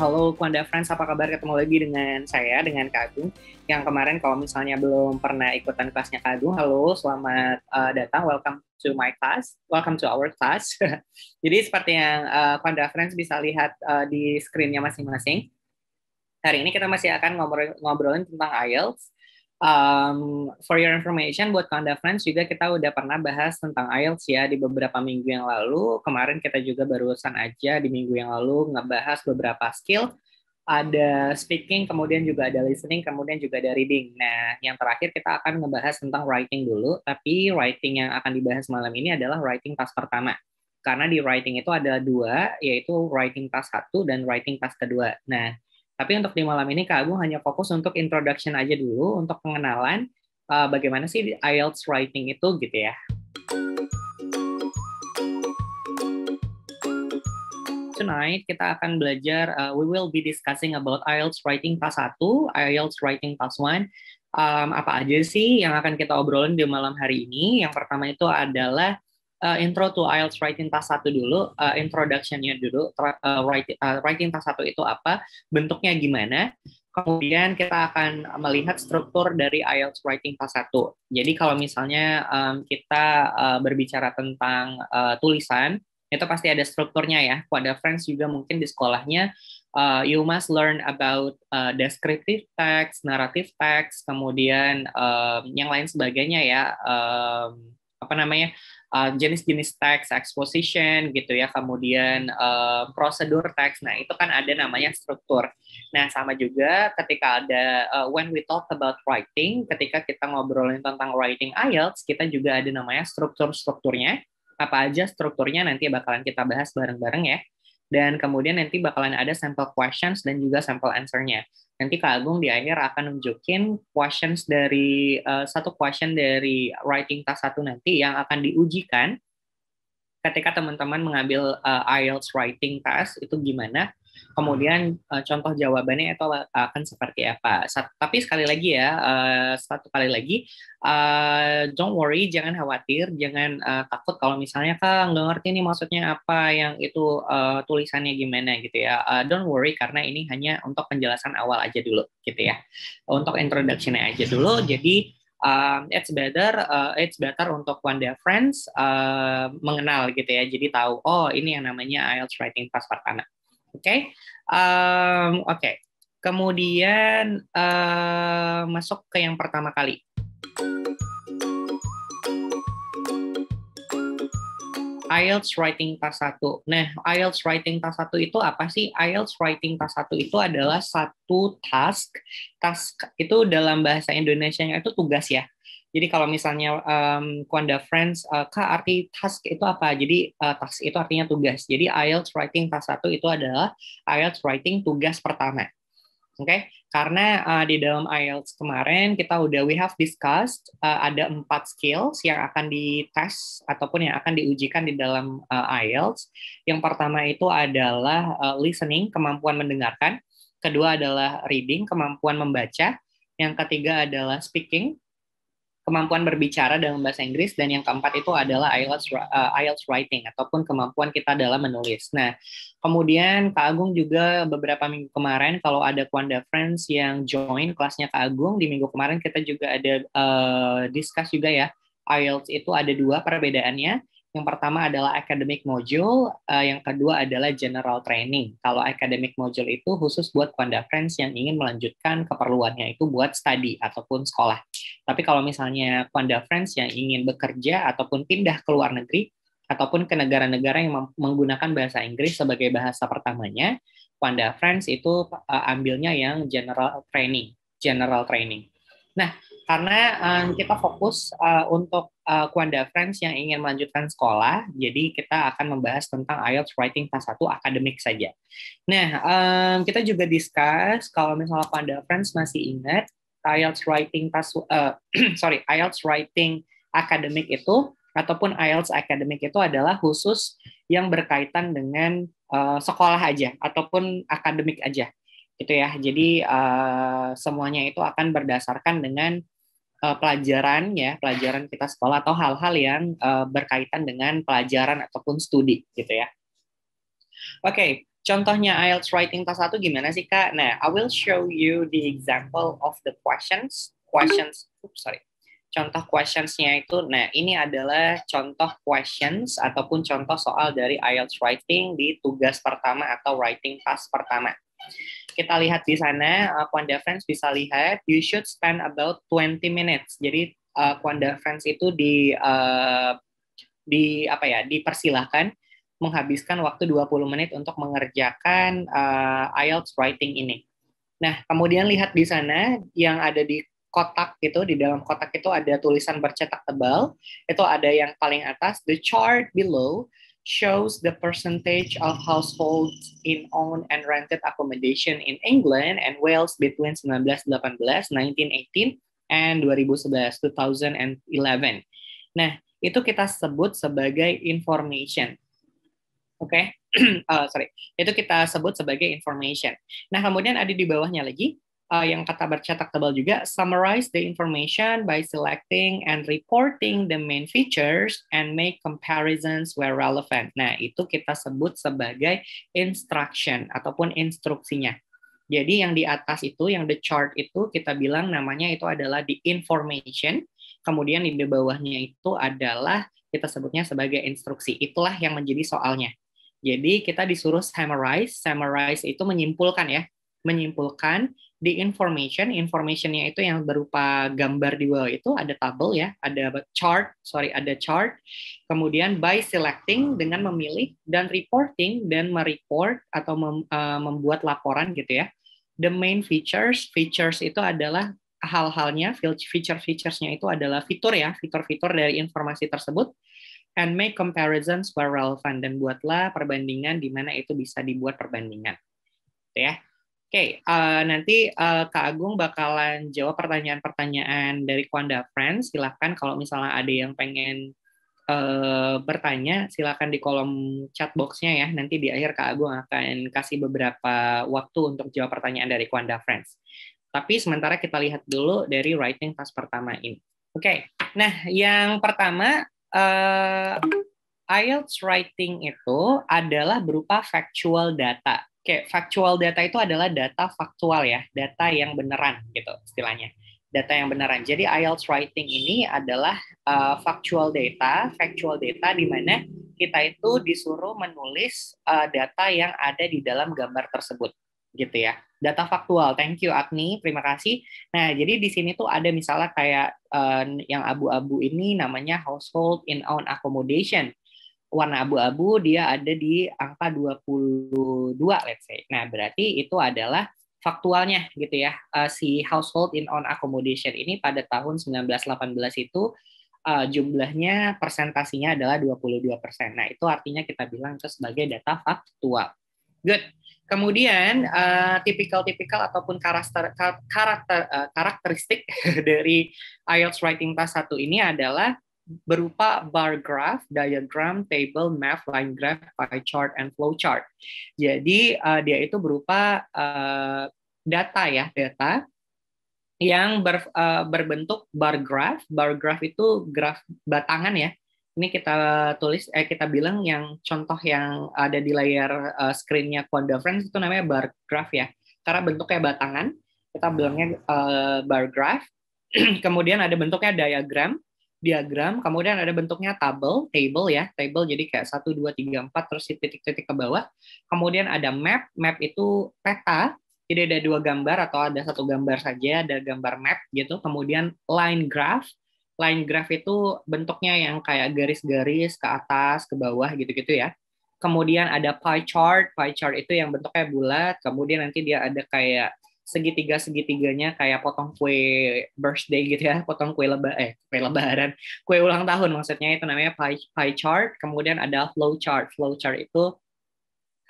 Halo Kwanda Friends, apa kabar? Ketemu lagi dengan saya, dengan Kak Agung. Yang kemarin kalau misalnya belum pernah ikutan kelasnya Kak Agung, halo, selamat uh, datang, welcome to my class, welcome to our class. Jadi seperti yang uh, Kwanda Friends bisa lihat uh, di screennya masing-masing, hari ini kita masih akan ngobrol ngobrolin tentang IELTS um, for your information buat kawan-kawan Friends juga kita udah pernah bahas tentang IELTS ya di beberapa minggu yang lalu. Kemarin kita juga barusan aja di minggu yang lalu ngebahas beberapa skill ada speaking, kemudian juga ada listening, kemudian juga ada reading. Nah, yang terakhir kita akan ngebahas tentang writing dulu, tapi writing yang akan dibahas malam ini adalah writing task pertama. Karena di writing itu ada dua, yaitu writing task satu dan writing task kedua. Nah, tapi untuk di malam ini Kak Agung hanya fokus untuk introduction aja dulu untuk pengenalan uh, bagaimana sih IELTS writing itu gitu ya. Tonight kita akan belajar uh, we will be discussing about IELTS writing pas 1, IELTS writing pas 1. Um, apa aja sih yang akan kita obrolin di malam hari ini? Yang pertama itu adalah uh, intro to IELTS Writing Task 1 dulu, uh, introduction-nya dulu, uh, eh, writing, uh, writing Task 1 itu apa, bentuknya gimana, kemudian kita akan melihat struktur dari IELTS Writing Task 1. Jadi kalau misalnya um, kita uh, berbicara tentang uh, tulisan, itu pasti ada strukturnya ya. Pada friends juga mungkin di sekolahnya uh, you must learn about uh, descriptive text, narrative text, kemudian um, yang lain sebagainya ya. Um, apa namanya uh, jenis-jenis teks exposition gitu ya, kemudian uh, prosedur teks. Nah, itu kan ada namanya struktur. Nah, sama juga ketika ada uh, when we talk about writing, ketika kita ngobrolin tentang writing IELTS, kita juga ada namanya struktur-strukturnya. Apa aja strukturnya nanti bakalan kita bahas bareng-bareng ya dan kemudian nanti bakalan ada sample questions dan juga sample answer-nya. Nanti Kak Agung di akhir akan nunjukin questions dari uh, satu question dari writing task satu nanti yang akan diujikan ketika teman-teman mengambil uh, eh, IELTS writing task itu gimana Kemudian uh, contoh jawabannya itu akan seperti apa. Sat tapi sekali lagi ya, uh, satu kali lagi, uh, don't worry, jangan khawatir, jangan uh, takut kalau misalnya kak nggak ngerti nih maksudnya apa yang itu uh, tulisannya gimana gitu ya. Uh, don't worry karena ini hanya untuk penjelasan awal aja dulu gitu ya. Untuk introductionnya aja dulu. Jadi um, it's better uh, it's better untuk one day friends uh, mengenal gitu ya jadi tahu oh ini yang namanya IELTS writing pass pertama Oke, okay? um, oke. Okay. Kemudian uh, masuk ke yang pertama kali. IELTS Writing Task 1. Nah, IELTS Writing Task 1 itu apa sih? IELTS Writing Task 1 itu adalah satu task. Task itu dalam bahasa Indonesia itu tugas ya. Jadi kalau misalnya um, Kuanda Friends, uh, Kak arti task itu apa? Jadi uh, task itu artinya tugas. Jadi IELTS Writing Task 1 itu adalah IELTS Writing tugas pertama. Oke, okay? karena uh, di dalam IELTS kemarin kita udah we have discussed uh, ada empat skills yang akan dites ataupun yang akan diujikan di dalam uh, IELTS. Yang pertama itu adalah uh, listening, kemampuan mendengarkan. Kedua adalah reading, kemampuan membaca. Yang ketiga adalah speaking, kemampuan berbicara dalam bahasa Inggris dan yang keempat itu adalah IELTS uh, eh, IELTS writing ataupun kemampuan kita dalam menulis. Nah, kemudian Kak Agung juga beberapa minggu kemarin kalau ada Kwanda Friends yang join kelasnya Kak Agung di minggu kemarin kita juga ada uh, discuss juga ya IELTS itu ada dua perbedaannya. Yang pertama adalah academic module, uh, yang kedua adalah general training. Kalau academic module itu khusus buat Friends yang ingin melanjutkan keperluannya itu buat study ataupun sekolah. Tapi kalau misalnya Friends yang ingin bekerja ataupun pindah ke luar negeri, ataupun ke negara-negara yang menggunakan bahasa Inggris sebagai bahasa pertamanya, Quanda Friends itu uh, ambilnya yang general training, general training. Nah, karena um, kita fokus uh, untuk uh, eh, Kuanda Friends yang ingin melanjutkan sekolah, jadi kita akan membahas tentang IELTS Writing Class 1 akademik saja. Nah, um, kita juga discuss kalau misalnya Kuanda Friends masih ingat IELTS Writing Class uh, sorry IELTS Writing akademik itu ataupun IELTS akademik itu adalah khusus yang berkaitan dengan uh, sekolah aja ataupun akademik aja gitu ya. Jadi uh, semuanya itu akan berdasarkan dengan uh, pelajaran ya, pelajaran kita sekolah atau hal-hal yang uh, berkaitan dengan pelajaran ataupun studi gitu ya. Oke, okay, contohnya IELTS writing kelas 1 gimana sih Kak? Nah, I will show you the example of the questions. Questions, oops, sorry. Contoh questions-nya itu, nah ini adalah contoh questions ataupun contoh soal dari IELTS writing di tugas pertama atau writing task pertama kita lihat di sana, uh, eh, Quanda Friends bisa lihat, you should spend about 20 minutes. Jadi uh, eh, Quanda Friends itu di uh, di apa ya, dipersilahkan menghabiskan waktu 20 menit untuk mengerjakan uh, IELTS writing ini. Nah, kemudian lihat di sana yang ada di kotak gitu di dalam kotak itu ada tulisan bercetak tebal itu ada yang paling atas the chart below shows the percentage of households in owned and rented accommodation in England and Wales between 1918, 1918, and 2011, 2011. Nah, itu kita sebut sebagai information. Oke, okay? uh, eh, sorry, itu kita sebut sebagai information. Nah, kemudian ada di bawahnya lagi uh, yang kata bercetak tebal juga summarize the information by selecting and reporting the main features and make comparisons where relevant. Nah, itu kita sebut sebagai instruction ataupun instruksinya. Jadi yang di atas itu, yang the chart itu kita bilang namanya itu adalah the information. Kemudian di bawahnya itu adalah kita sebutnya sebagai instruksi. Itulah yang menjadi soalnya. Jadi kita disuruh summarize. Summarize itu menyimpulkan ya. Menyimpulkan di information, informationnya itu yang berupa gambar di bawah itu ada tabel ya, ada chart, sorry ada chart. Kemudian by selecting dengan memilih dan reporting dan mereport atau mem, uh, membuat laporan gitu ya. The main features, features itu adalah hal-halnya, feature-featuresnya itu adalah fitur ya, fitur-fitur dari informasi tersebut. And make comparisons where relevant dan buatlah perbandingan di mana itu bisa dibuat perbandingan, gitu ya Oke, okay, uh, eh, nanti uh, Kak Agung bakalan jawab pertanyaan-pertanyaan dari Kwanda Friends. Silahkan kalau misalnya ada yang pengen uh, bertanya, silahkan di kolom chat boxnya ya. Nanti di akhir Kak Agung akan kasih beberapa waktu untuk jawab pertanyaan dari Kwanda Friends. Tapi sementara kita lihat dulu dari writing task pertama ini. Oke, okay. nah yang pertama, uh, IELTS writing itu adalah berupa factual data kayak factual data itu adalah data faktual ya, data yang beneran gitu istilahnya. Data yang beneran. Jadi IELTS writing ini adalah uh, factual data, factual data di mana kita itu disuruh menulis uh, data yang ada di dalam gambar tersebut gitu ya. Data faktual. Thank you Agni, terima kasih. Nah, jadi di sini tuh ada misalnya kayak uh, yang abu-abu ini namanya household in own accommodation warna abu-abu dia ada di angka 22 let's say. Nah, berarti itu adalah faktualnya gitu ya. Uh, si household in on accommodation ini pada tahun 1918 itu uh, jumlahnya persentasinya adalah 22%. Nah, itu artinya kita bilang itu sebagai data faktual. Good. Kemudian tipikal eh, tipikal-tipikal ataupun karakter karakter uh, karakteristik dari IELTS writing task 1 ini adalah berupa bar graph, diagram, table, map, line graph, pie chart, and flow chart. Jadi uh, dia itu berupa uh, data ya, data yang ber, uh, berbentuk bar graph. Bar graph itu graf batangan ya. Ini kita tulis, eh kita bilang yang contoh yang ada di layar uh, screennya Quanda Friends itu namanya bar graph ya. Karena bentuknya batangan, kita bilangnya uh, bar graph. Kemudian ada bentuknya diagram, diagram, kemudian ada bentuknya tabel, table ya, table jadi kayak 1, 2, 3, 4, terus titik-titik ke bawah. Kemudian ada map, map itu peta, jadi ada dua gambar atau ada satu gambar saja, ada gambar map gitu. Kemudian line graph, line graph itu bentuknya yang kayak garis-garis ke atas, ke bawah gitu-gitu ya. Kemudian ada pie chart, pie chart itu yang bentuknya bulat, kemudian nanti dia ada kayak segitiga segitiganya kayak potong kue birthday gitu ya potong kue lebar eh kue lebaran kue ulang tahun maksudnya itu namanya pie, pie chart kemudian ada flow chart flow chart itu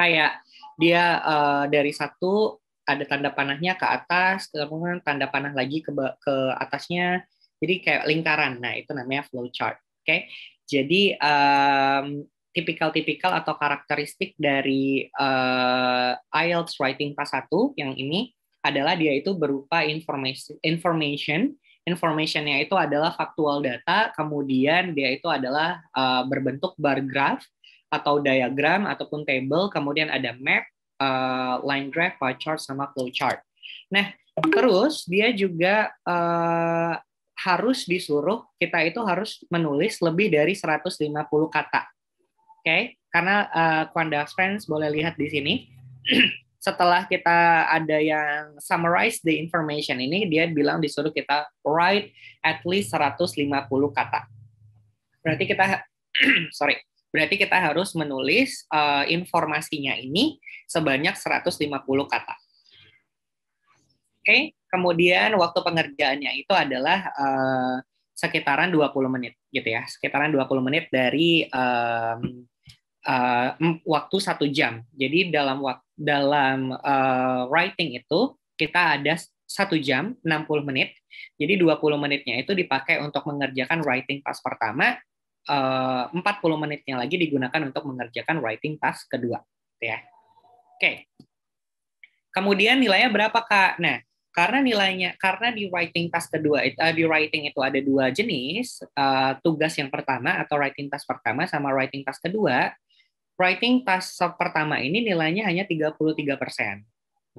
kayak dia uh, dari satu ada tanda panahnya ke atas kemudian tanda panah lagi ke ke atasnya jadi kayak lingkaran nah itu namanya flow chart oke okay? jadi um, tipikal-tipikal atau karakteristik dari uh, IELTS Writing pas 1 yang ini adalah dia itu berupa information information informationnya itu adalah faktual data kemudian dia itu adalah uh, berbentuk bar graph atau diagram ataupun table kemudian ada map uh, line graph bar chart sama flow chart nah terus dia juga uh, harus disuruh kita itu harus menulis lebih dari 150 kata oke okay? karena uh, Quanda Friends boleh lihat di sini setelah kita ada yang summarize the information ini, dia bilang disuruh kita write at least 150 kata. Berarti kita, sorry, berarti kita harus menulis uh, informasinya ini sebanyak 150 kata. Oke, okay? kemudian waktu pengerjaannya itu adalah uh, sekitaran 20 menit gitu ya, sekitaran 20 menit dari um, uh, waktu satu jam. Jadi dalam waktu dalam uh, writing itu kita ada satu jam 60 menit. Jadi 20 menitnya itu dipakai untuk mengerjakan writing task pertama, eh, uh, 40 menitnya lagi digunakan untuk mengerjakan writing task kedua, gitu ya. Oke. Kemudian nilainya berapa kak? Nah, karena nilainya karena di writing task kedua uh, di writing itu ada dua jenis uh, tugas yang pertama atau writing task pertama sama writing task kedua writing task pertama ini nilainya hanya 33%. Oke,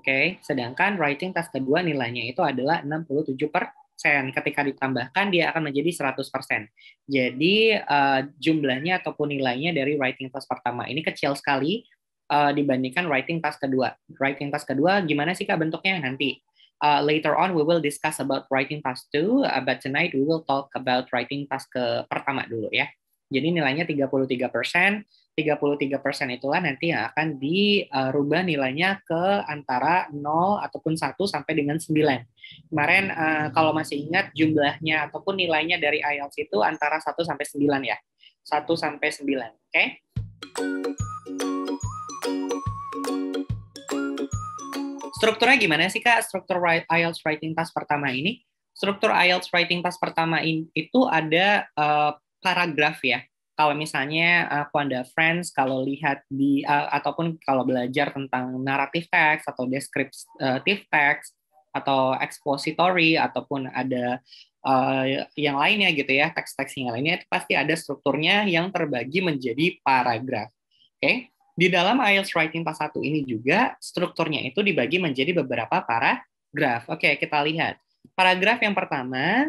okay? sedangkan writing task kedua nilainya itu adalah 67%. Ketika ditambahkan dia akan menjadi 100%. Jadi uh, jumlahnya ataupun nilainya dari writing task pertama ini kecil sekali uh, dibandingkan writing task kedua. Writing task kedua gimana sih Kak bentuknya nanti? Uh, later on we will discuss about writing task 2, uh, but tonight we will talk about writing task ke pertama dulu ya. Jadi nilainya 33 persen, 33% itulah nanti yang akan dirubah eh, nilainya ke antara 0 ataupun 1 sampai dengan 9. Kemarin eh, kalau masih ingat jumlahnya ataupun nilainya dari IELTS itu antara 1 sampai 9 ya. 1 sampai 9, oke? Okay? Strukturnya gimana sih Kak? Struktur IELTS writing task pertama ini? Struktur IELTS writing task pertama ini itu ada uh, paragraf ya kalau misalnya eh, aku ada Friends kalau lihat di uh, ataupun kalau belajar tentang naratif teks atau descriptive eh, teks atau expository ataupun ada uh, yang lainnya gitu ya teks-teks yang lainnya itu pasti ada strukturnya yang terbagi menjadi paragraf. Oke. Okay? Di dalam IELTS Writing Pas 1 ini juga strukturnya itu dibagi menjadi beberapa paragraf. Oke, okay, kita lihat. Paragraf yang pertama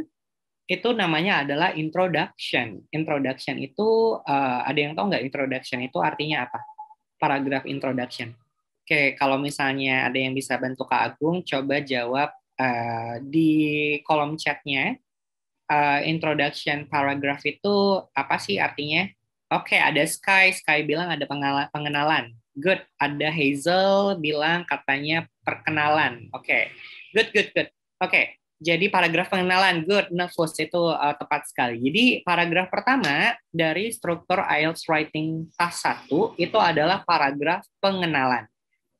itu namanya adalah introduction. Introduction itu uh, ada yang tahu nggak introduction itu artinya apa? Paragraf introduction. Oke, kalau misalnya ada yang bisa bantu Kak Agung, coba jawab uh, di kolom chatnya. Uh, introduction paragraph itu apa sih artinya? Oke, ada Sky. Sky bilang ada pengenalan. Good. Ada Hazel bilang katanya perkenalan. Oke, good, good, good. Oke, jadi paragraf pengenalan, good, nervous itu uh, tepat sekali. Jadi paragraf pertama dari struktur IELTS Writing Task 1 itu adalah paragraf pengenalan.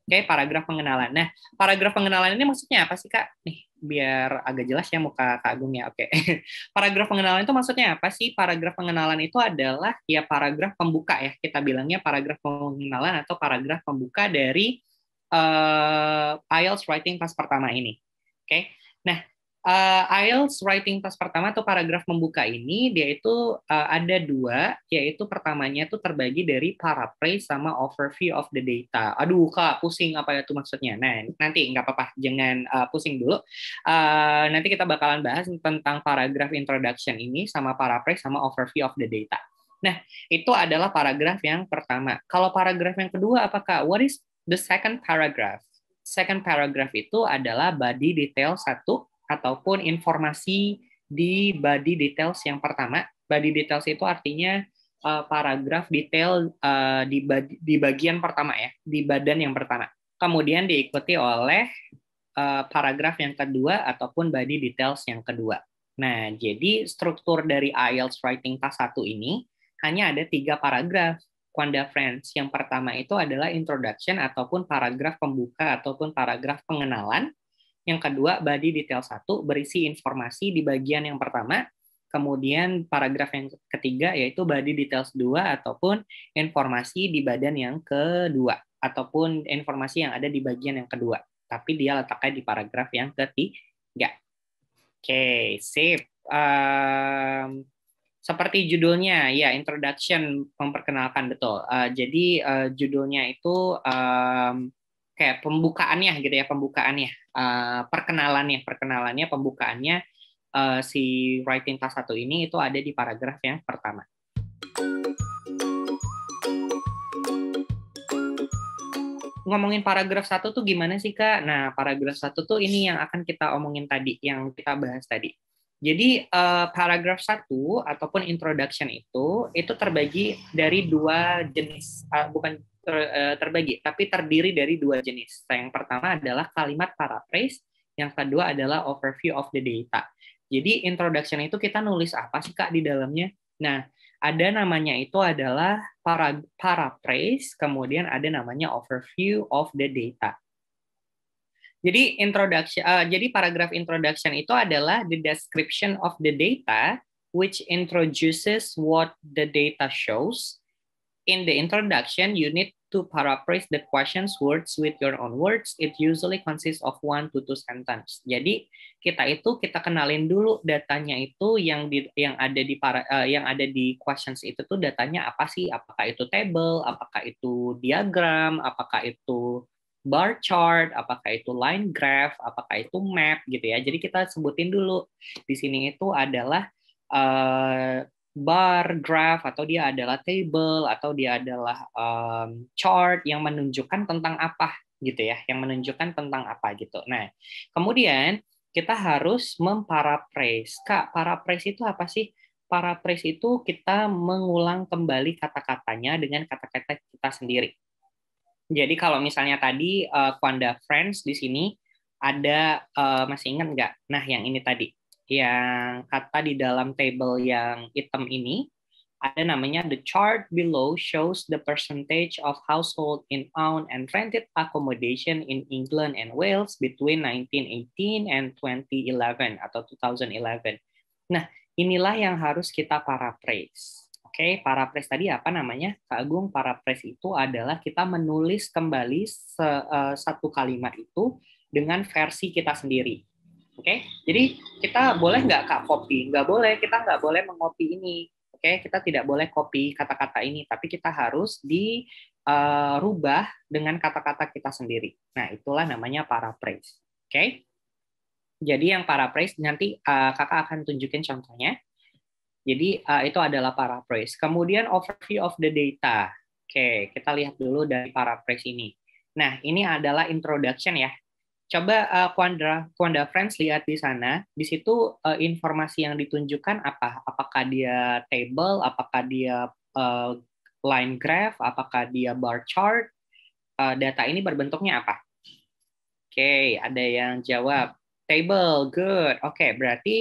Oke, okay, paragraf pengenalan. Nah, paragraf pengenalan ini maksudnya apa sih, Kak? Nih, biar agak jelas ya muka Kak Agung ya. Oke. Okay. paragraf pengenalan itu maksudnya apa sih? Paragraf pengenalan itu adalah ya paragraf pembuka ya. Kita bilangnya paragraf pengenalan atau paragraf pembuka dari uh, eh, IELTS writing task pertama ini. Oke. Okay? Nah, uh, IELTS writing test pertama atau paragraf membuka ini dia itu uh, ada dua yaitu pertamanya itu terbagi dari paraphrase sama overview of the data. Aduh kak pusing apa itu ya maksudnya. Nah nanti nggak apa-apa jangan uh, pusing dulu. Uh, nanti kita bakalan bahas tentang paragraf introduction ini sama paraphrase sama overview of the data. Nah, itu adalah paragraf yang pertama. Kalau paragraf yang kedua, apakah what is the second paragraph? Second paragraph itu adalah body detail satu ataupun informasi di body details yang pertama. Body details itu artinya uh, paragraf detail uh, di, di bagian pertama ya, di badan yang pertama. Kemudian diikuti oleh uh, paragraf yang kedua ataupun body details yang kedua. Nah, jadi struktur dari IELTS Writing Task 1 ini hanya ada tiga paragraf. Quanda Friends, yang pertama itu adalah introduction ataupun paragraf pembuka ataupun paragraf pengenalan. Yang kedua, body detail satu berisi informasi di bagian yang pertama, kemudian paragraf yang ketiga yaitu body details dua ataupun informasi di badan yang kedua ataupun informasi yang ada di bagian yang kedua, tapi dia letaknya di paragraf yang ketiga. Oke, sip. Um, seperti judulnya ya introduction memperkenalkan betul uh, jadi uh, judulnya itu um, kayak pembukaannya gitu ya pembukaannya uh, perkenalannya perkenalannya pembukaannya uh, si writing class satu ini itu ada di paragraf yang pertama. Ngomongin paragraf satu tuh gimana sih kak? Nah paragraf satu tuh ini yang akan kita omongin tadi, yang kita bahas tadi. Jadi uh, paragraf satu ataupun introduction itu itu terbagi dari dua jenis, uh, bukan ter, uh, terbagi, tapi terdiri dari dua jenis. Yang pertama adalah kalimat paraphrase, yang kedua adalah overview of the data. Jadi introduction itu kita nulis apa sih Kak di dalamnya? Nah, ada namanya itu adalah para paraphrase, kemudian ada namanya overview of the data. Jadi introduction uh, jadi paragraf introduction itu adalah the description of the data which introduces what the data shows in the introduction, you need to paraphrase the question's words with your own words. It usually consists of one to two sentences. Jadi kita itu kita kenalin dulu datanya itu yang di yang ada di para uh, yang ada di questions itu tuh datanya apa sih? Apakah itu table? Apakah itu diagram? Apakah itu bar chart, apakah itu line graph, apakah itu map gitu ya. Jadi kita sebutin dulu di sini itu adalah uh, bar graph atau dia adalah table atau dia adalah um, chart yang menunjukkan tentang apa gitu ya, yang menunjukkan tentang apa gitu. Nah, kemudian kita harus memparaphrase. Kak, paraphrase itu apa sih? Paraphrase itu kita mengulang kembali kata-katanya dengan kata-kata kita sendiri. Jadi kalau misalnya tadi uh, Kwanda Friends di sini ada uh, masih ingat nggak? Nah, yang ini tadi yang kata di dalam table yang hitam ini ada namanya the chart below shows the percentage of household in owned and rented accommodation in England and Wales between 1918 and 2011 atau 2011. Nah, inilah yang harus kita paraphrase. Oke, okay, paraphrase tadi apa namanya? Kak Agung, paraphrase itu adalah kita menulis kembali se, uh, satu kalimat itu dengan versi kita sendiri. Oke, okay? jadi kita boleh nggak kak copy? Nggak boleh, kita nggak boleh mengopi ini. Oke, okay? kita tidak boleh copy kata-kata ini, tapi kita harus dirubah eh, dengan kata-kata kita sendiri. Nah, itulah namanya paraphrase. Oke, okay? jadi yang paraphrase nanti uh, kakak akan tunjukin contohnya. Jadi uh, itu adalah paraphrase. Kemudian overview of the data. Oke, kita lihat dulu dari paraphrase ini. Nah, ini adalah introduction ya. Coba uh, eh, Quandra, Quandra Friends lihat di sana. Di situ uh, informasi yang ditunjukkan apa? Apakah dia table? Apakah dia uh, line graph? Apakah dia bar chart? Uh, data ini berbentuknya apa? Oke, okay, ada yang jawab table, good. Oke, okay, berarti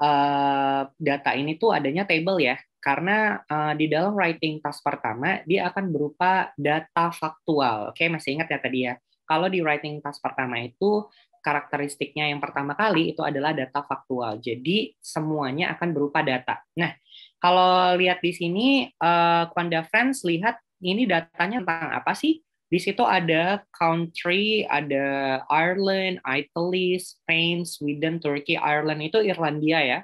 uh, data ini tuh adanya table ya, karena uh, di dalam writing task pertama dia akan berupa data faktual. Oke, okay, masih ingat ya tadi ya? Kalau di writing task pertama itu karakteristiknya yang pertama kali itu adalah data faktual. Jadi semuanya akan berupa data. Nah, kalau lihat di sini uh, Quanda Friends lihat ini datanya tentang apa sih? Di situ ada country, ada Ireland, Italy, Spain, Sweden, Turkey, Ireland itu Irlandia ya.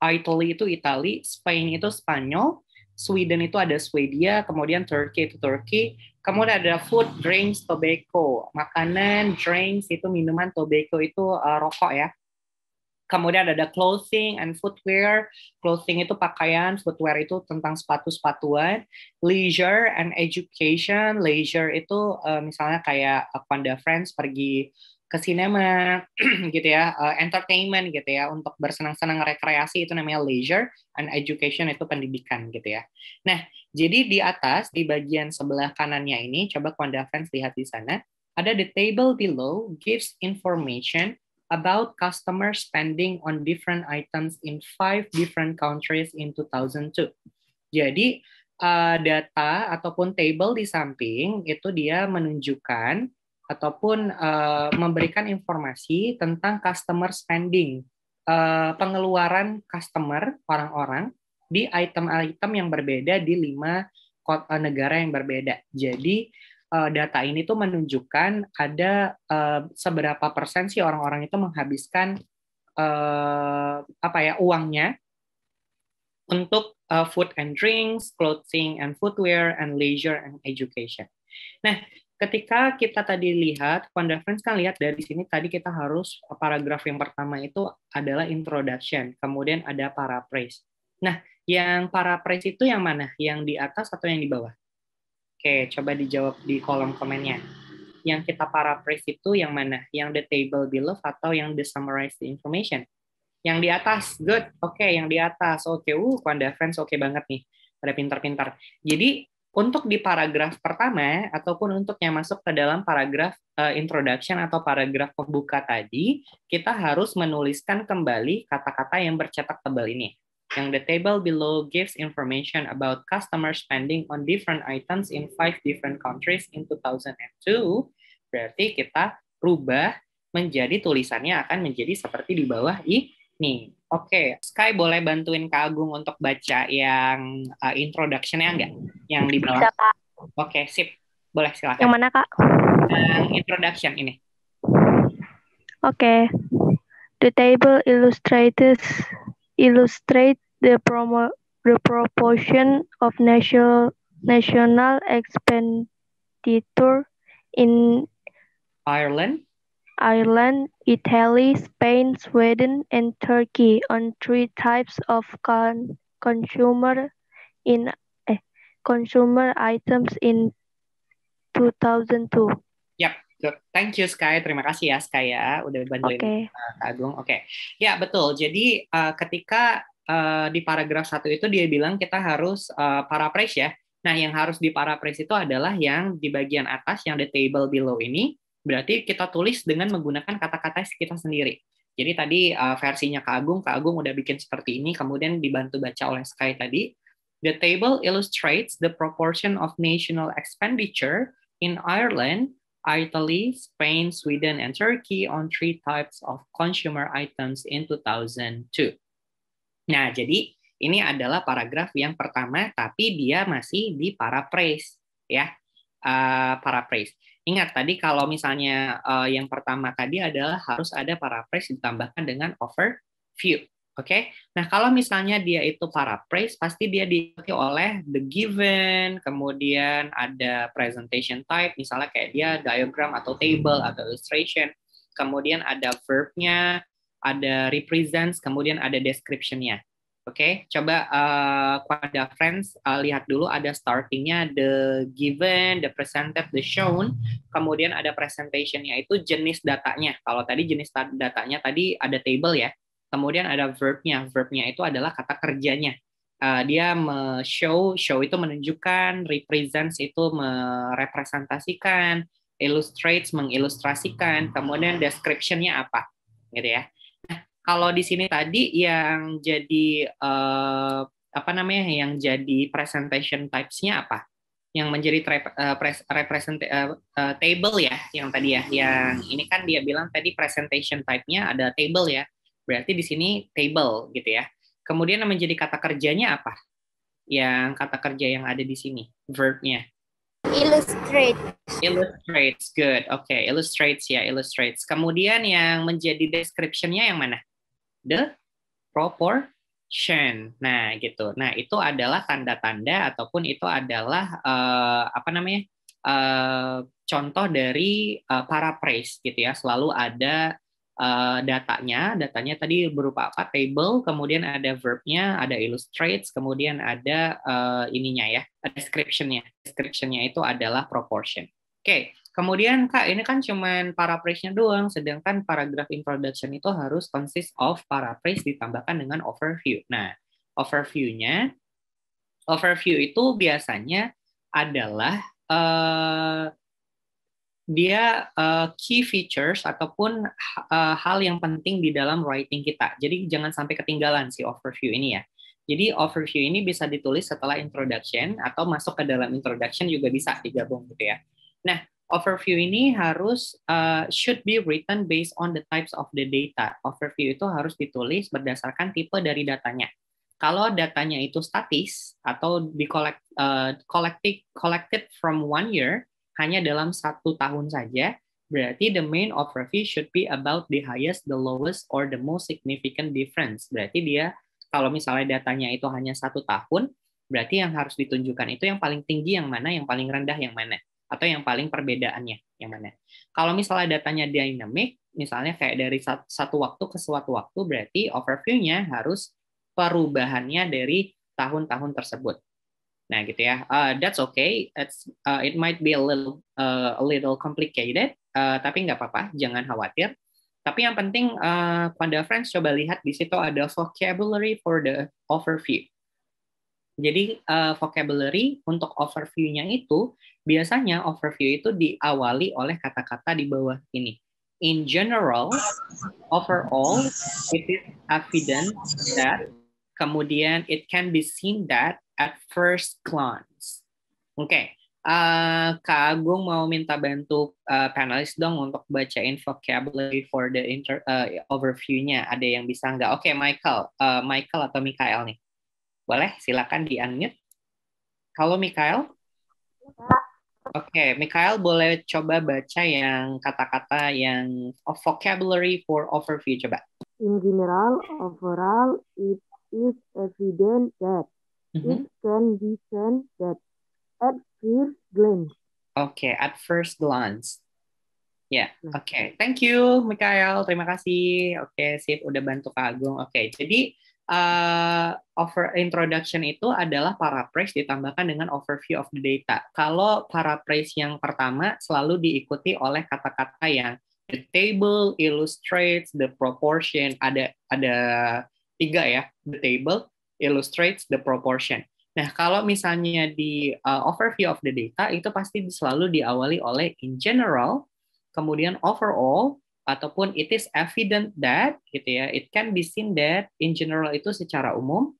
Italy itu Italia, Spain itu Spanyol, Sweden itu ada Swedia, kemudian Turki itu Turki. kemudian ada food, drinks, tobacco, makanan, drinks itu minuman, tobacco itu uh, rokok ya. Kemudian ada clothing and footwear. Clothing itu pakaian, footwear itu tentang sepatu-sepatuan. Leisure and education. Leisure itu uh, misalnya kayak Panda Friends pergi ke sinema gitu ya, uh, entertainment gitu ya, untuk bersenang-senang rekreasi itu namanya leisure, and education itu pendidikan gitu ya. Nah, jadi di atas, di bagian sebelah kanannya ini, coba Kwanda fans lihat di sana, ada the table below gives information about customer spending on different items in five different countries in 2002. Jadi, uh, data ataupun table di samping itu dia menunjukkan ataupun uh, memberikan informasi tentang customer spending, uh, pengeluaran customer orang-orang di item-item yang berbeda di lima eh, negara yang berbeda. Jadi uh, data ini tuh menunjukkan ada uh, seberapa persen sih orang-orang itu menghabiskan uh, apa ya uangnya untuk uh, food and drinks, clothing and footwear, and leisure and education. Nah, ketika kita tadi lihat, Fonda-Friends kan lihat dari sini tadi kita harus eh, paragraf yang pertama itu adalah introduction, kemudian ada paraphrase. Nah, yang paraphrase itu yang mana? Yang di atas atau yang di bawah? Oke, coba dijawab di kolom komennya. Yang kita paraphrase itu yang mana? Yang the table below atau yang the summarized information? Yang di atas, good. Oke, yang di atas. Oke, uh, Fonda-Friends oke okay banget nih. Pada pintar-pintar. Jadi, untuk di paragraf pertama ataupun untuk yang masuk ke dalam paragraf uh, introduction atau paragraf pembuka tadi, kita harus menuliskan kembali kata-kata yang bercetak tebal ini. Yang the table below gives information about customer spending on different items in five different countries in 2002. Berarti kita rubah menjadi tulisannya akan menjadi seperti di bawah ini. Nih, oke, okay. Sky boleh bantuin Kak Agung untuk baca yang uh, introduction-nya enggak? Yang di bawah. Oke, okay, sip. Boleh silakan. Yang mana, Kak? Yang introduction ini. Oke. Okay. The table illustrates illustrate the promo the proportion of national national expenditure in Ireland Ireland, Italy, Spain, Sweden, and Turkey on three types of con consumer in eh, consumer items in 2002. Yep. Good. Thank you Sky, terima kasih ya Sky ya udah bantuin okay. Eh, Kak Agung. Oke, okay. ya betul. Jadi uh, ketika uh, di paragraf satu itu dia bilang kita harus uh, paraphrase ya. Nah yang harus di paraphrase itu adalah yang di bagian atas yang the table below ini berarti kita tulis dengan menggunakan kata-kata kita sendiri. Jadi tadi uh, versinya Kak Agung, Kak Agung udah bikin seperti ini, kemudian dibantu baca oleh Sky tadi. The table illustrates the proportion of national expenditure in Ireland, Italy, Spain, Sweden, and Turkey on three types of consumer items in 2002. Nah, jadi ini adalah paragraf yang pertama, tapi dia masih di paraphrase, ya, uh, paraphrase ingat tadi kalau misalnya uh, yang pertama tadi adalah harus ada paraphrase ditambahkan dengan overview. Oke. Okay? Nah, kalau misalnya dia itu paraphrase, pasti dia diikuti oleh the given, kemudian ada presentation type, misalnya kayak dia diagram atau table atau illustration, kemudian ada verbnya, ada represents, kemudian ada description-nya. Oke, okay, coba uh, Friends uh, lihat dulu ada startingnya the given, the presented, the shown. Kemudian ada presentationnya itu jenis datanya. Kalau tadi jenis datanya tadi ada table ya. Kemudian ada verbnya. Verbnya itu adalah kata kerjanya. Uh, dia show, show itu menunjukkan, represents itu merepresentasikan, illustrates mengilustrasikan. Kemudian descriptionnya apa, gitu ya. Kalau di sini tadi yang jadi uh, apa namanya yang jadi presentation types-nya apa? Yang menjadi uh, represent uh, uh, table ya yang tadi ya. Yang ini kan dia bilang tadi presentation type-nya ada table ya. Berarti di sini table gitu ya. Kemudian yang menjadi kata kerjanya apa? Yang kata kerja yang ada di sini, verb-nya. Illustrate. Illustrates, good. Oke, okay. illustrates ya, illustrates. Kemudian yang menjadi description-nya yang mana? the proportion. Nah, gitu. Nah, itu adalah tanda-tanda ataupun itu adalah uh, apa namanya? Uh, contoh dari uh, paraphrase gitu ya. Selalu ada uh, datanya, datanya tadi berupa apa? Table, kemudian ada verbnya, ada illustrates, kemudian ada uh, ininya ya, description-nya. Description-nya itu adalah proportion. Oke, okay. Kemudian Kak, ini kan cuma paraphrase-nya doang, sedangkan paragraph introduction itu harus consist of paraphrase ditambahkan dengan overview. Nah, overview-nya, overview itu biasanya adalah uh, dia uh, key features ataupun uh, hal yang penting di dalam writing kita. Jadi jangan sampai ketinggalan si overview ini ya. Jadi overview ini bisa ditulis setelah introduction atau masuk ke dalam introduction juga bisa digabung gitu ya. Nah, overview ini harus uh, should be written based on the types of the data. Overview itu harus ditulis berdasarkan tipe dari datanya. Kalau datanya itu statis atau di collect, uh, eh, collected, collected from one year hanya dalam satu tahun saja, berarti the main overview should be about the highest, the lowest, or the most significant difference. Berarti dia kalau misalnya datanya itu hanya satu tahun, berarti yang harus ditunjukkan itu yang paling tinggi yang mana, yang paling rendah yang mana atau yang paling perbedaannya yang mana. Kalau misalnya datanya dynamic, misalnya kayak dari satu waktu ke suatu waktu, berarti overview-nya harus perubahannya dari tahun-tahun tersebut. Nah, gitu ya. Uh, that's okay. It's, uh, it might be a little uh, a little complicated, uh, tapi nggak apa-apa, jangan khawatir. Tapi yang penting, uh, Panda friends coba lihat di situ ada vocabulary for the overview. Jadi uh, vocabulary untuk overview-nya itu biasanya overview itu diawali oleh kata-kata di bawah ini. In general, overall, it is evident that kemudian it can be seen that at first glance. Oke, okay. uh, eh, Kak Agung mau minta bantu uh, panelis dong untuk bacain vocabulary for the inter, uh, overview-nya. Ada yang bisa nggak? Oke, okay, Michael, uh, Michael atau Mikael nih. Boleh, silakan di-unmute. Halo, Mikael. Oke, okay, Mikael boleh coba baca yang kata-kata yang oh, vocabulary for overview, coba. In general, overall, it is evident that mm it mm-hmm. can be seen that at first glance. Oke, okay, at first glance. Ya, yeah. Hmm. oke. Okay. Thank you, Mikael. Terima kasih. Oke, okay, sip. Udah bantu Kak Agung. Oke, okay, jadi uh, over introduction itu adalah paraphrase ditambahkan dengan overview of the data. Kalau paraphrase yang pertama selalu diikuti oleh kata-kata yang the table illustrates the proportion. Ada ada tiga ya, the table illustrates the proportion. Nah, kalau misalnya di uh, overview of the data itu pasti selalu diawali oleh in general, kemudian overall, ataupun it is evident that gitu ya it can be seen that in general itu secara umum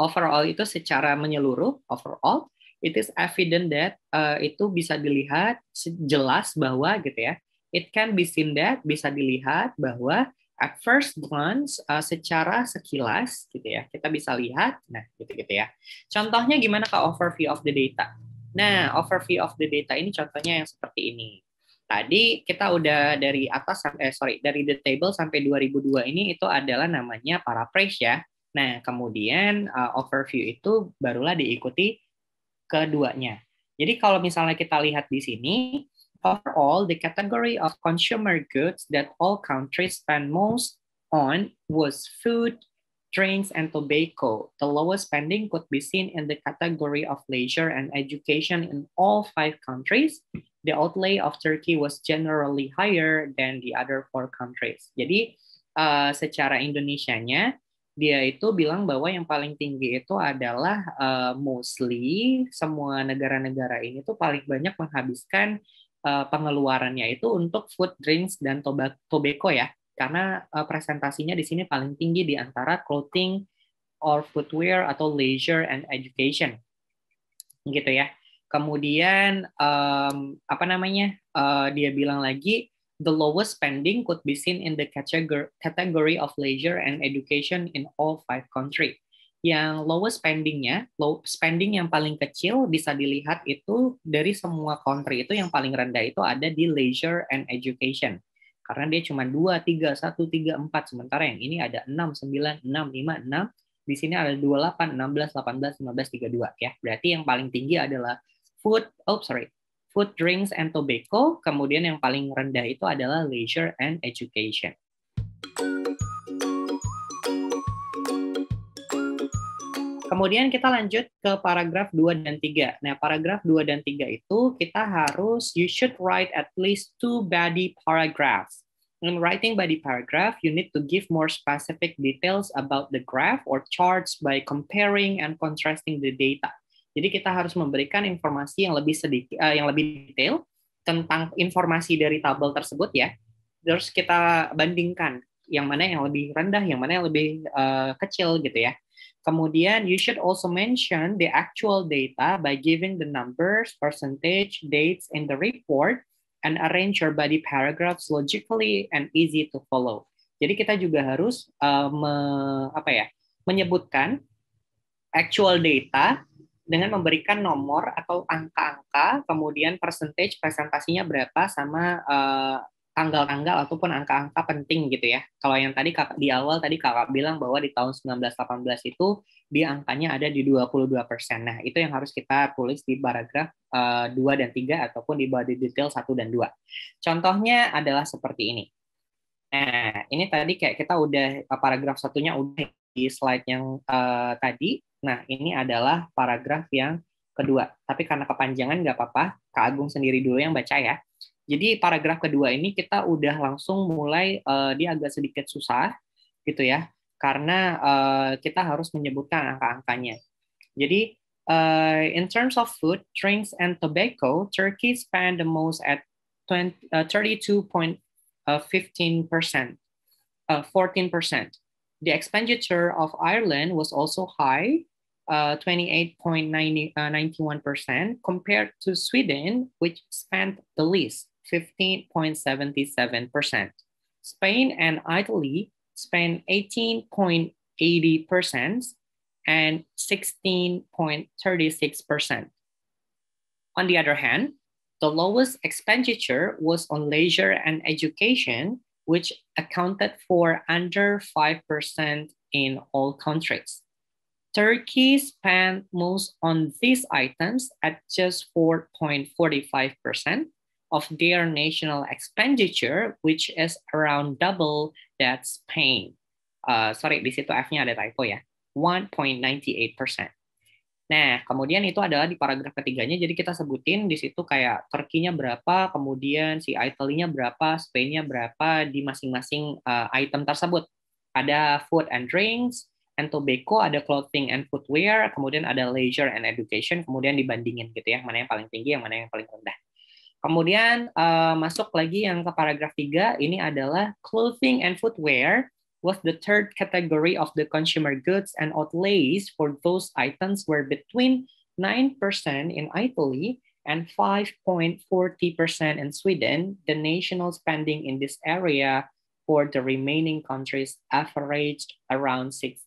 overall itu secara menyeluruh overall it is evident that uh, itu bisa dilihat jelas bahwa gitu ya it can be seen that bisa dilihat bahwa at first glance uh, secara sekilas gitu ya kita bisa lihat nah gitu-gitu ya contohnya gimana ke overview of the data nah overview of the data ini contohnya yang seperti ini Tadi kita udah dari atas eh sorry dari the table sampai 2002 ini itu adalah namanya paraphrase ya. Nah kemudian uh, overview itu barulah diikuti keduanya. Jadi kalau misalnya kita lihat di sini overall the category of consumer goods that all countries spend most on was food, drinks, and tobacco. The lowest spending could be seen in the category of leisure and education in all five countries, the outlay of Turkey was generally higher than the other four countries. Jadi uh, secara Indonesianya dia itu bilang bahwa yang paling tinggi itu adalah uh, mostly semua negara-negara ini tuh paling banyak menghabiskan uh, pengeluarannya itu untuk food, drinks dan tobacco ya. Karena uh, presentasinya di sini paling tinggi di antara clothing or footwear atau leisure and education. Gitu ya. Kemudian um, apa namanya? Uh, dia bilang lagi the lowest spending could be seen in the category of leisure and education in all five country. Yang lowest spendingnya, low spending yang paling kecil bisa dilihat itu dari semua country itu yang paling rendah itu ada di leisure and education. Karena dia cuma 2, 3, 1, 3, 4. Sementara yang ini ada 6, 9, 6, 5, 6. Di sini ada 28, 16, 18, 19, 32. ya Berarti yang paling tinggi adalah food, oh sorry, food, drinks, and tobacco. Kemudian yang paling rendah itu adalah leisure and education. Kemudian kita lanjut ke paragraf 2 dan 3. Nah, paragraf 2 dan 3 itu kita harus, you should write at least two body paragraphs. In writing body paragraph, you need to give more specific details about the graph or charts by comparing and contrasting the data. Jadi kita harus memberikan informasi yang lebih sedikit, uh, yang lebih detail tentang informasi dari tabel tersebut ya. Terus kita bandingkan yang mana yang lebih rendah, yang mana yang lebih uh, kecil gitu ya. Kemudian you should also mention the actual data by giving the numbers, percentage, dates in the report and arrange your body paragraphs logically and easy to follow. Jadi kita juga harus uh, me, apa ya menyebutkan actual data dengan memberikan nomor atau angka-angka, kemudian percentage presentasinya berapa sama uh, tanggal-tanggal ataupun angka-angka penting gitu ya. Kalau yang tadi di awal tadi kakak bilang bahwa di tahun 1918 itu di angkanya ada di 22 persen. Nah itu yang harus kita tulis di paragraf uh, eh, 2 dan 3 ataupun di body detail 1 dan 2. Contohnya adalah seperti ini. Nah ini tadi kayak kita udah eh, paragraf satunya udah di slide yang uh, tadi Nah, ini adalah paragraf yang kedua. Tapi karena kepanjangan nggak apa-apa, Kak Agung sendiri dulu yang baca ya. Jadi paragraf kedua ini kita udah langsung mulai uh, dia agak sedikit susah gitu ya, karena uh, kita harus menyebutkan angka-angkanya. Jadi uh, in terms of food, drinks and tobacco, Turkey spend the most at 20, uh, 32.15 uh, 14 The expenditure of Ireland was also high, 28.91% uh, uh, compared to Sweden, which spent the least, 15.77%. Spain and Italy spent 18.80% and 16.36%. On the other hand, the lowest expenditure was on leisure and education, which accounted for under 5% in all countries. Turkey spent most on these items at just 4.45% of their national expenditure, which is around double that Spain. Uh, sorry, di situ F-nya ada typo ya. 1.98%. Nah, kemudian itu adalah di paragraf ketiganya, jadi kita sebutin di situ kayak Turkey-nya berapa, kemudian si Italy-nya berapa, Spain-nya berapa di masing-masing uh, item tersebut. Ada food and drinks, and Tobacco ada clothing and footwear, kemudian ada leisure and education, kemudian dibandingin gitu ya, mana yang paling tinggi, yang mana yang paling rendah. Kemudian uh, masuk lagi yang ke paragraf 3, ini adalah clothing and footwear was the third category of the consumer goods and outlays for those items were between 9% in Italy and 5.40% in Sweden. The national spending in this area for the remaining countries averaged around 6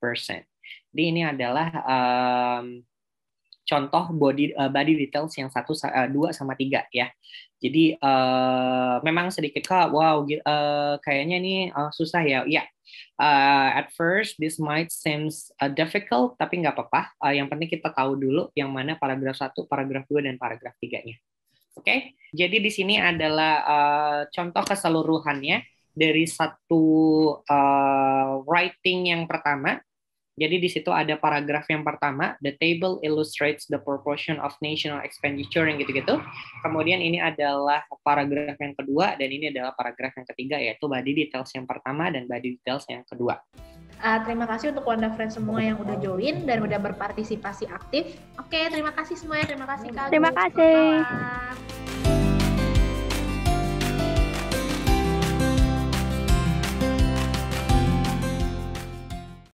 persen. Jadi ini adalah um, contoh body uh, body details yang satu uh, dua sama tiga ya. Jadi uh, memang sedikit kak, wow, uh, kayaknya ini uh, susah ya. Ya, yeah. uh, at first this might seems uh, difficult, tapi nggak apa-apa. Uh, yang penting kita tahu dulu yang mana paragraf satu, paragraf dua, dan paragraf tiganya. Oke, okay? jadi di sini adalah uh, contoh keseluruhannya dari satu uh, writing yang pertama. Jadi di situ ada paragraf yang pertama, the table illustrates the proportion of national expenditure yang gitu-gitu. Kemudian ini adalah paragraf yang kedua dan ini adalah paragraf yang ketiga yaitu body details yang pertama dan body details yang kedua. Uh, terima kasih untuk Wanda Friends semua yang udah join dan udah berpartisipasi aktif. Oke, okay, terima kasih semuanya. Terima kasih Kak. Terima kasih. Selamat malam.